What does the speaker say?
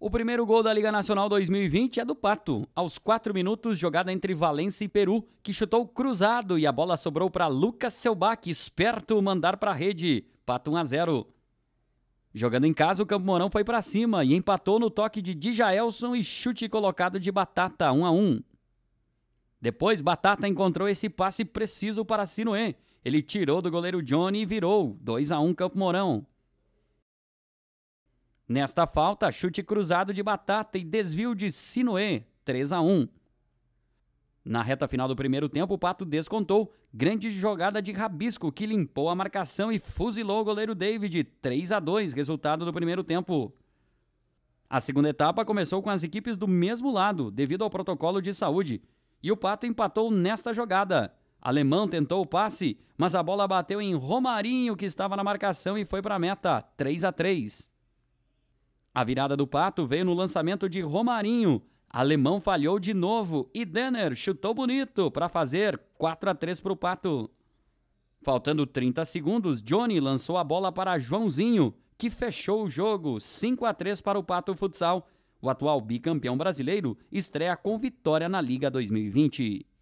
O primeiro gol da Liga Nacional 2020 é do Pato, aos 4 minutos, jogada entre Valência e Peru, que chutou cruzado e a bola sobrou para Lucas Selbach, esperto mandar para a rede. Pato 1 a 0. Jogando em casa, o Campo Mourão foi para cima e empatou no toque de Dijaelson e chute colocado de Batata 1 a 1. Depois, Batata encontrou esse passe preciso para Sinuê. Ele tirou do goleiro Johnny e virou 2 a 1 Campo Mourão. Nesta falta, chute cruzado de Batata e desvio de Sinue 3 a 1. Na reta final do primeiro tempo, o Pato descontou. Grande jogada de Rabisco que limpou a marcação e fuzilou o goleiro David, 3 a 2, resultado do primeiro tempo. A segunda etapa começou com as equipes do mesmo lado, devido ao protocolo de saúde, e o Pato empatou nesta jogada. Alemão tentou o passe, mas a bola bateu em Romarinho, que estava na marcação e foi para a meta, 3 a 3. A virada do Pato veio no lançamento de Romarinho. Alemão falhou de novo e Denner chutou bonito para fazer 4 a 3 para o Pato. Faltando 30 segundos, Johnny lançou a bola para Joãozinho, que fechou o jogo 5 a 3 para o Pato Futsal. O atual bicampeão brasileiro estreia com vitória na Liga 2020.